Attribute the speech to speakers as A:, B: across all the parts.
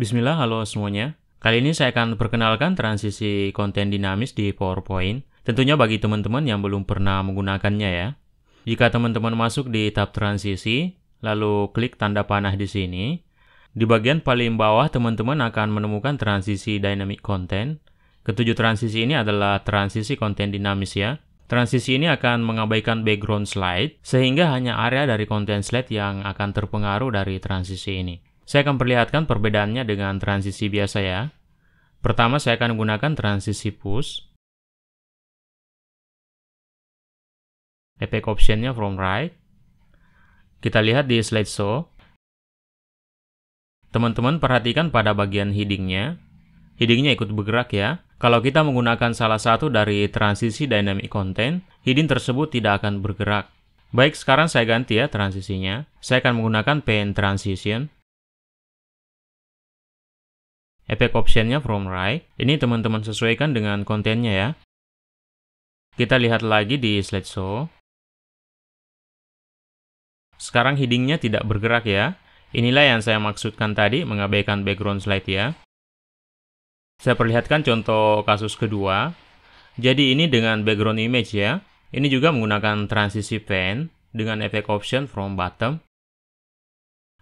A: Bismillah, halo semuanya. Kali ini saya akan perkenalkan transisi konten dinamis di PowerPoint. Tentunya bagi teman-teman yang belum pernah menggunakannya ya. Jika teman-teman masuk di tab transisi, lalu klik tanda panah di sini, di bagian paling bawah teman-teman akan menemukan transisi dynamic content. Ketujuh transisi ini adalah transisi konten dinamis ya. Transisi ini akan mengabaikan background slide, sehingga hanya area dari konten slide yang akan terpengaruh dari transisi ini. Saya akan perlihatkan perbedaannya dengan transisi biasa ya. Pertama, saya akan gunakan transisi push. Effect optionnya from right. Kita lihat di slide show. Teman-teman perhatikan pada bagian headingnya. Headingnya ikut bergerak ya. Kalau kita menggunakan salah satu dari transisi dynamic content, heading tersebut tidak akan bergerak. Baik, sekarang saya ganti ya transisinya. Saya akan menggunakan pen transition. Efek optionnya from right. Ini teman-teman sesuaikan dengan kontennya ya. Kita lihat lagi di slide slideshow. Sekarang headingnya tidak bergerak ya. Inilah yang saya maksudkan tadi mengabaikan background slide ya. Saya perlihatkan contoh kasus kedua. Jadi ini dengan background image ya. Ini juga menggunakan transisi pen dengan efek option from bottom.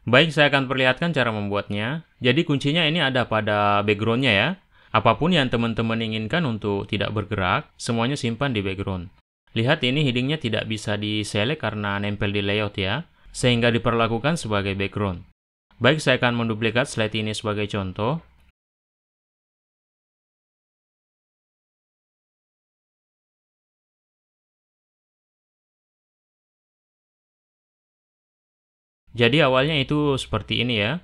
A: Baik, saya akan perlihatkan cara membuatnya. Jadi kuncinya ini ada pada backgroundnya ya. Apapun yang teman-teman inginkan untuk tidak bergerak, semuanya simpan di background. Lihat ini headingnya tidak bisa diselect karena nempel di layout ya, sehingga diperlakukan sebagai background. Baik, saya akan menduplikat slide ini sebagai contoh.
B: Jadi awalnya itu seperti ini ya.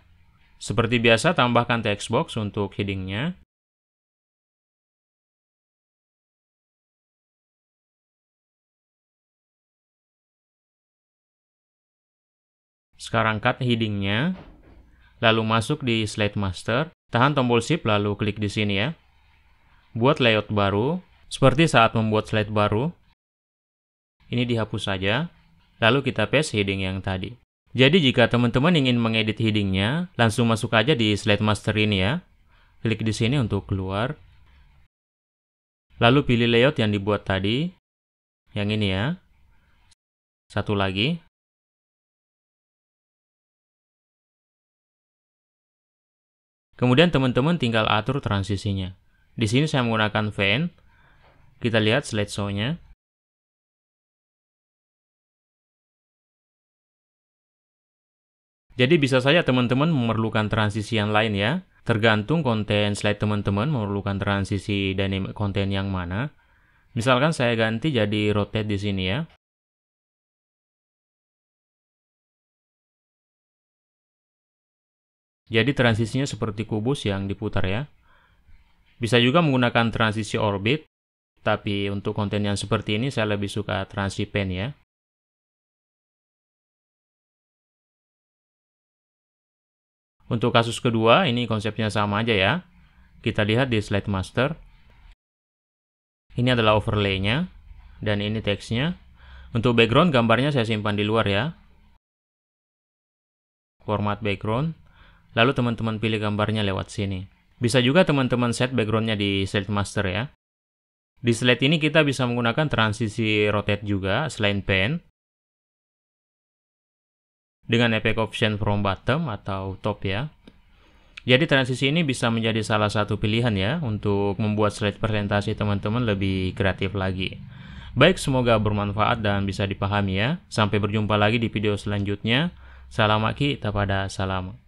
B: Seperti biasa, tambahkan text box untuk headingnya.
A: Sekarang cut headingnya, lalu masuk di Slide Master, tahan tombol Shift lalu klik di sini ya. Buat layout baru, seperti saat membuat slide baru. Ini dihapus saja, lalu kita paste heading yang tadi. Jadi jika teman-teman ingin mengedit headingnya, langsung masuk aja di slide master ini ya. Klik di sini untuk keluar. Lalu pilih layout yang dibuat tadi. Yang ini ya.
B: Satu lagi.
A: Kemudian teman-teman tinggal atur transisinya. Di sini saya menggunakan fan. Kita lihat slide show nya Jadi bisa saja teman-teman memerlukan transisi yang lain ya. Tergantung konten slide teman-teman memerlukan transisi dynamic konten yang mana. Misalkan saya ganti jadi rotate di sini ya. Jadi transisinya seperti kubus yang diputar ya. Bisa juga menggunakan transisi orbit, tapi untuk konten yang seperti ini saya lebih suka transisi pen ya. Untuk kasus kedua, ini konsepnya sama aja ya. Kita lihat di slide master. Ini adalah overlay-nya, dan ini teksnya. Untuk background, gambarnya saya simpan di luar ya. Format background. Lalu teman-teman pilih gambarnya lewat sini. Bisa juga teman-teman set backgroundnya di slide master ya. Di slide ini kita bisa menggunakan transisi rotate juga, selain pen dengan efek option from bottom atau top ya. Jadi transisi ini bisa menjadi salah satu pilihan ya untuk membuat slide presentasi teman-teman lebih kreatif lagi. Baik, semoga bermanfaat dan bisa dipahami ya. Sampai berjumpa lagi di video selanjutnya. Salam Aki, pada salam.